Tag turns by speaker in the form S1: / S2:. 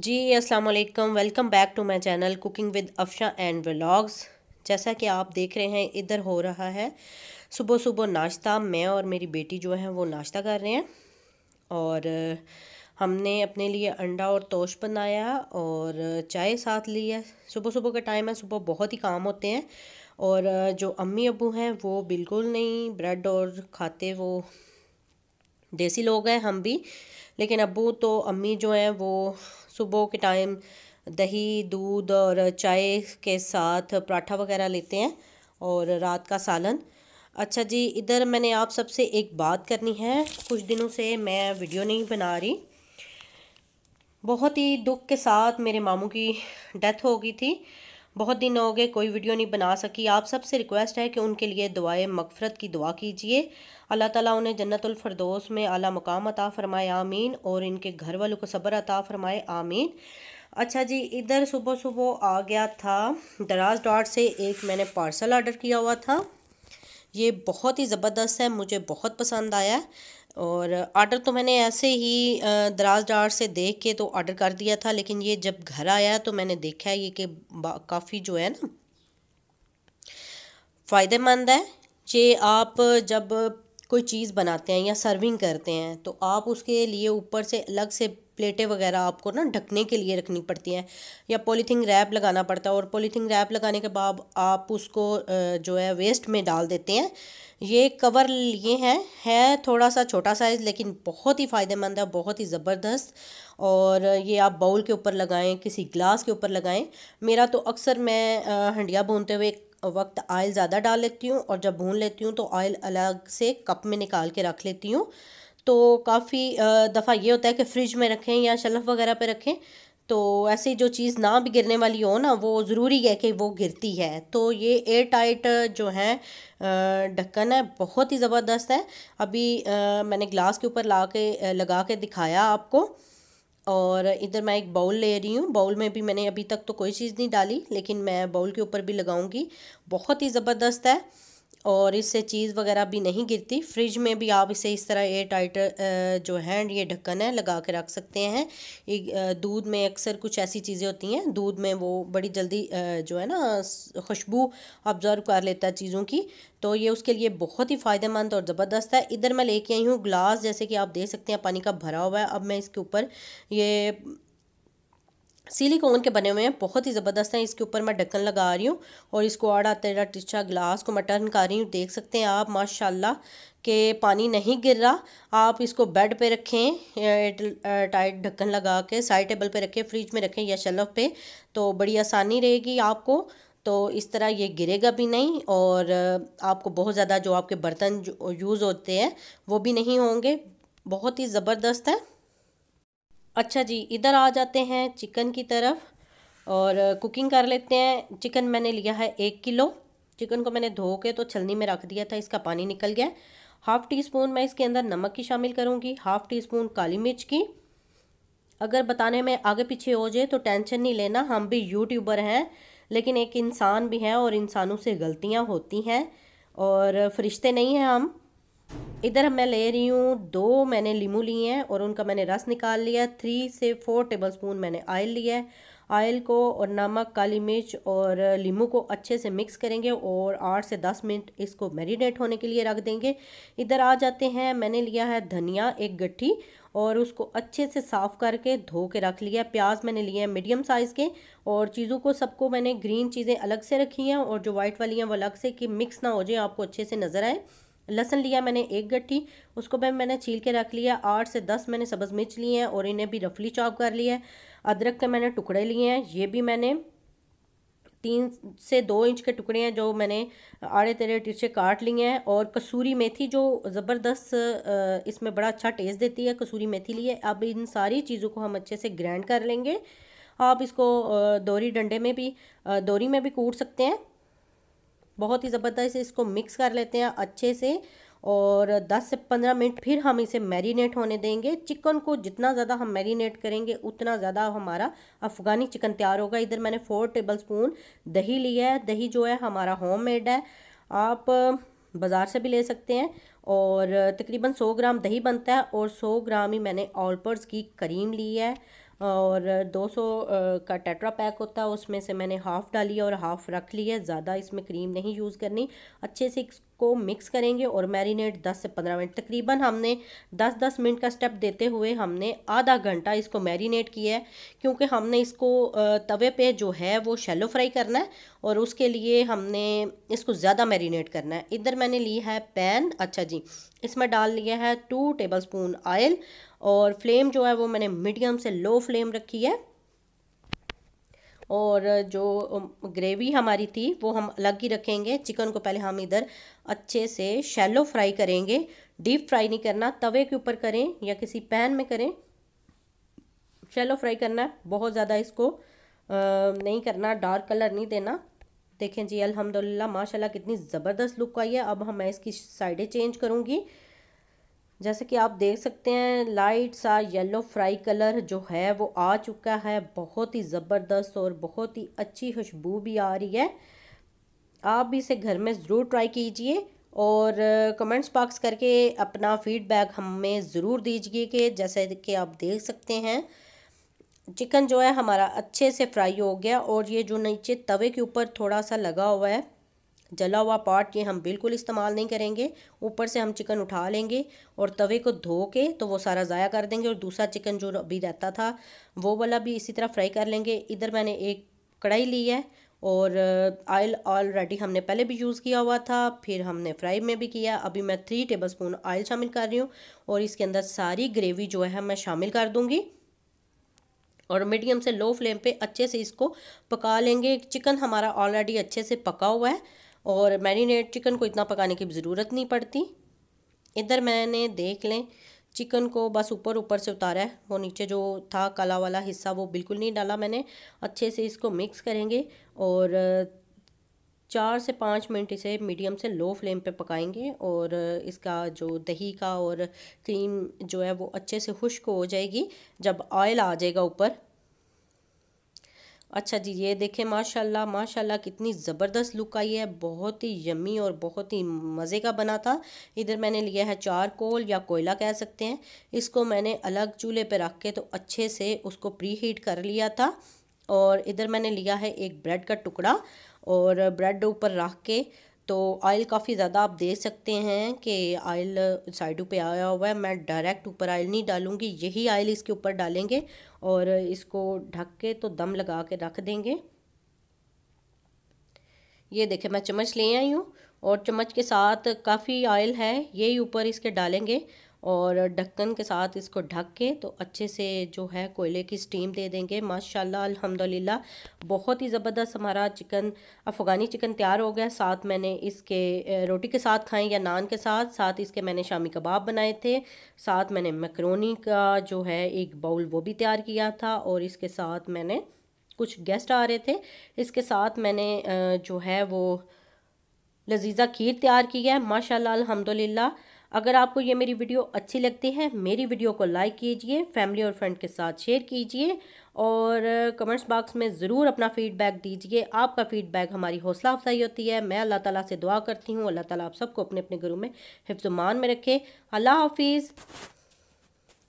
S1: जी अस्सलाम वालेकुम welcome back to my channel cooking with Afsha and vlogs जैसा कि आप देख रहे हैं इधर हो रहा है सुबह सुबह नाश्ता मैं और मेरी बेटी जो है वो नाश्ता कर रहे हैं और हमने अपने लिए अंडा और तोश बनाया और चाय साथ ली है सुबह सुबह का टाइम है सुबह बहुत ही काम होते हैं और जो अम्मी अबू हैं वो बिल्कुल नहीं ब्रेड और खाते वो देसी लोग हैं हम भी लेकिन अबू तो अम्मी जो हैं वो सुबह के टाइम दही दूध और चाय के साथ पराठा वगैरह लेते हैं और रात का सालन अच्छा जी इधर मैंने आप सबसे एक बात करनी है कुछ दिनों से मैं वीडियो नहीं बना रही बहुत ही दुख के साथ मेरे मामू की डेथ हो गई थी बहुत दिन हो गए कोई वीडियो नहीं बना सकी आप सबसे रिक्वेस्ट है कि उनके लिए दुआए मगफरत की दुआ कीजिए अल्लाह ताला उन्हें जन्नतफरदोस में आला मकाम अता फ़रमाए आमीन और इनके घर वालों को सब्र अता फ़रमाए आमीन अच्छा जी इधर सुबह सुबह आ गया था दराज डॉट से एक मैंने पार्सल आर्डर किया हुआ था ये बहुत ही ज़बरदस्त है मुझे बहुत पसंद आया और आर्डर तो मैंने ऐसे ही दराज डार से देख के तो आर्डर कर दिया था लेकिन ये जब घर आया तो मैंने देखा है ये कि काफ़ी जो है ना फ़ायदेमंद है ये आप जब कोई चीज़ बनाते हैं या सर्विंग करते हैं तो आप उसके लिए ऊपर से अलग से प्लेटें वगैरह आपको ना ढकने के लिए रखनी पड़ती हैं या पॉलीथीन रैप लगाना पड़ता है और पॉलीथीन रैप लगाने के बाद आप उसको जो है वेस्ट में डाल देते हैं ये कवर लिए हैं है थोड़ा सा छोटा साइज़ लेकिन बहुत ही फ़ायदेमंद है बहुत ही ज़बरदस्त और ये आप बाउल के ऊपर लगाएं किसी ग्लास के ऊपर लगाएं मेरा तो अक्सर मैं हंडिया भूनते हुए वक्त आयल ज़्यादा डाल लेती हूँ और जब भून लेती हूँ तो ऑयल अलग से कप में निकाल के रख लेती हूँ तो काफ़ी दफ़ा ये होता है कि फ्रिज में रखें या शलफ वगैरह पे रखें तो ऐसी जो चीज़ ना भी गिरने वाली हो ना वो ज़रूरी है कि वो गिरती है तो ये एयर टाइट जो है ढक्कन है बहुत ही ज़बरदस्त है अभी मैंने ग्लास के ऊपर ला के लगा के दिखाया आपको और इधर मैं एक बाउल ले रही हूँ बाउल में भी मैंने अभी तक तो कोई चीज़ नहीं डाली लेकिन मैं बाउल के ऊपर भी लगाऊंगी बहुत ही ज़बरदस्त है और इससे चीज़ वगैरह भी नहीं गिरती फ्रिज में भी आप इसे इस तरह एयर टाइट जो है ये ढक्कन है लगा के रख सकते हैं दूध में अक्सर कुछ ऐसी चीज़ें होती हैं दूध में वो बड़ी जल्दी जो है ना खुशबू ऑब्जर्व कर लेता है चीज़ों की तो ये उसके लिए बहुत ही फ़ायदेमंद और ज़बरदस्त है इधर मैं लेके आई हूँ ग्लास जैसे कि आप देख सकते हैं पानी का भरा हुआ है अब मैं इसके ऊपर ये सिलिकॉन के बने हुए हैं बहुत ही ज़बरदस्त हैं इसके ऊपर मैं ढक्कन लगा रही हूँ और इसको आड़ा तेरा टिचा गिलास को मैं टर्न कर रही हूँ देख सकते हैं आप माशाल्लाह के पानी नहीं गिर रहा आप इसको बेड पे रखें टाइट ढक्कन लगा के साइड टेबल पे रखें फ्रिज में रखें या शेल्फ पे तो बड़ी आसानी रहेगी आपको तो इस तरह ये गिरेगा भी नहीं और आपको बहुत ज़्यादा जो आपके बर्तन यूज़ होते हैं वो भी नहीं होंगे बहुत ही ज़बरदस्त है अच्छा जी इधर आ जाते हैं चिकन की तरफ और कुकिंग कर लेते हैं चिकन मैंने लिया है एक किलो चिकन को मैंने धो के तो छलनी में रख दिया था इसका पानी निकल गया हाफ़ टी स्पून मैं इसके अंदर नमक की शामिल करूँगी हाफ़ टी स्पून काली मिर्च की अगर बताने में आगे पीछे हो जाए तो टेंशन नहीं लेना हम भी यूट्यूबर हैं लेकिन एक इंसान भी हैं और इंसानों से गलतियाँ होती हैं और फरिश्ते नहीं हैं हम इधर मैं ले रही हूँ दो मैंने लीमू लिए हैं और उनका मैंने रस निकाल लिया थ्री से फोर टेबल स्पून मैंने ऑयल लिया है ऑयल को और नमक काली मिर्च और लीमू को अच्छे से मिक्स करेंगे और आठ से दस मिनट इसको मैरिनेट होने के लिए रख देंगे इधर आ जाते हैं मैंने लिया है धनिया एक गट्ठी और उसको अच्छे से साफ़ करके धो के रख लिया प्याज मैंने लिए हैं मीडियम साइज़ के और चीज़ों को सबको मैंने ग्रीन चीज़ें अलग से रखी हैं और जो वाइट वाली हैं वो अलग से कि मिक्स ना हो जाए आपको अच्छे से नज़र आए लहसन लिया मैंने एक गट्ठी उसको भी मैंने छील के रख लिया आठ से दस मैंने सब्ज़ मिर्च लिए हैं और इन्हें भी रफली चॉप कर लिया है अदरक के मैंने टुकड़े लिए हैं ये भी मैंने तीन से दो इंच के टुकड़े हैं जो मैंने आड़े तेरे तिरछे काट लिए हैं और कसूरी मेथी जो ज़बरदस्त इसमें बड़ा अच्छा टेस्ट देती है कसूरी मेथी लिए अब इन सारी चीज़ों को हम अच्छे से ग्रैंड कर लेंगे आप इसको दोरी डंडे में भी दोरी में भी कूट सकते हैं बहुत ही ज़बरदस्त इसको मिक्स कर लेते हैं अच्छे से और 10 से 15 मिनट फिर हम इसे मैरिनेट होने देंगे चिकन को जितना ज़्यादा हम मैरिनेट करेंगे उतना ज़्यादा हमारा अफ़गानी चिकन तैयार होगा इधर मैंने फ़ोर टेबल स्पून दही लिया है दही जो है हमारा होम मेड है आप बाज़ार से भी ले सकते हैं और तकरीबन 100 ग्राम दही बनता है और 100 ग्राम ही मैंने ऑलपर्स की करीम ली है और 200 का टेट्रा पैक होता है उसमें से मैंने हाफ़ डाली और हाफ़ रख ली है ज़्यादा इसमें क्रीम नहीं यूज़ करनी अच्छे से को मिक्स करेंगे और मैरिनेट 10 से 15 मिनट तकरीबन हमने 10-10 मिनट का स्टेप देते हुए हमने आधा घंटा इसको मैरिनेट किया है क्योंकि हमने इसको तवे पे जो है वो शैलो फ्राई करना है और उसके लिए हमने इसको ज़्यादा मैरिनेट करना है इधर मैंने ली है पैन अच्छा जी इसमें डाल लिया है टू टेबल स्पून ऑयल और फ्लेम जो है वो मैंने मीडियम से लो फ्लेम रखी है और जो ग्रेवी हमारी थी वो हम अलग ही रखेंगे चिकन को पहले हम इधर अच्छे से शैलो फ्राई करेंगे डीप फ्राई नहीं करना तवे के ऊपर करें या किसी पैन में करें शैलो फ्राई करना है बहुत ज़्यादा इसको नहीं करना डार्क कलर नहीं देना देखें जी अल्हम्दुलिल्लाह माशाल्लाह कितनी ज़बरदस्त लुक आई है अब हम मैं इसकी साइडें चेंज करूँगी जैसे कि आप देख सकते हैं लाइट सा येलो फ्राई कलर जो है वो आ चुका है बहुत ही ज़बरदस्त और बहुत ही अच्छी खुशबू भी आ रही है आप भी इसे घर में ज़रूर ट्राई कीजिए और कमेंट्स बॉक्स करके अपना फीडबैक हमें ज़रूर दीजिए कि जैसे कि आप देख सकते हैं चिकन जो है हमारा अच्छे से फ्राई हो गया और ये जो नीचे तवे के ऊपर थोड़ा सा लगा हुआ है जला हुआ पार्ट ये हम बिल्कुल इस्तेमाल नहीं करेंगे ऊपर से हम चिकन उठा लेंगे और तवे को धो के तो वो सारा ज़ाया कर देंगे और दूसरा चिकन जो अभी रहता था वो वाला भी इसी तरह फ्राई कर लेंगे इधर मैंने एक कढ़ाई ली है और आयल ऑलरेडी हमने पहले भी यूज़ किया हुआ था फिर हमने फ्राई में भी किया अभी मैं थ्री टेबल स्पून आयल शामिल कर रही हूँ और इसके अंदर सारी ग्रेवी जो है मैं शामिल कर दूँगी और मीडियम से लो फ्लेम पे अच्छे से इसको पका लेंगे चिकन हमारा ऑलरेडी अच्छे से पका हुआ है और मैरिनेट चिकन को इतना पकाने की ज़रूरत नहीं पड़ती इधर मैंने देख लें चिकन को बस ऊपर ऊपर से उतारा है वो नीचे जो था काला वाला हिस्सा वो बिल्कुल नहीं डाला मैंने अच्छे से इसको मिक्स करेंगे और चार से पाँच मिनट इसे मीडियम से लो फ्लेम पे पकाएंगे और इसका जो दही का और क्रीम जो है वो अच्छे से खुश्क हो जाएगी जब ऑयल आ जाएगा ऊपर अच्छा जी ये देखें माशाल्लाह माशाल्लाह कितनी ज़बरदस्त लुक आई है बहुत ही यमी और बहुत ही मज़े का बना था इधर मैंने लिया है चार कोल या कोयला कह सकते हैं इसको मैंने अलग चूल्हे पर रख के तो अच्छे से उसको प्री हीट कर लिया था और इधर मैंने लिया है एक ब्रेड का टुकड़ा और ब्रेड ऊपर रख के तो ऑयल काफ़ी ज़्यादा आप देख सकते हैं कि ऑयल साइडों पे आया हुआ है मैं डायरेक्ट ऊपर ऑयल नहीं डालूंगी यही ऑयल इसके ऊपर डालेंगे और इसको ढक के तो दम लगा के रख देंगे ये देखें मैं चम्मच ले आई हूँ और चम्मच के साथ काफ़ी ऑयल है यही ऊपर इसके डालेंगे और ढक्कन के साथ इसको ढक के तो अच्छे से जो है कोयले की स्टीम दे देंगे माशाल्लाह अल्हम्दुलिल्लाह बहुत ही ज़बरदस्त हमारा चिकन अफ़गानी चिकन तैयार हो गया साथ मैंने इसके रोटी के साथ खाएं या नान के साथ साथ इसके मैंने शामी कबाब बनाए थे साथ मैंने मैक्रोनी का जो है एक बाउल वो भी तैयार किया था और इसके साथ मैंने कुछ गेस्ट आ रहे थे इसके साथ मैंने जो है वो लजीज़ा खीर तैयार की है माशाल्लाह अल्हम्दुलिल्लाह अगर आपको ये मेरी वीडियो अच्छी लगती है मेरी वीडियो को लाइक कीजिए फैमिली और फ्रेंड के साथ शेयर कीजिए और कमेंट्स बॉक्स में ज़रूर अपना फ़ीडबैक दीजिए आपका फ़ीडबैक हमारी हौसला अफजाई होती है मैं अल्लाह ताला से दुआ करती हूँ अल्लाह ताला आप सबको अपने अपने घरों में मान में रखे अल्लाह हाफिज़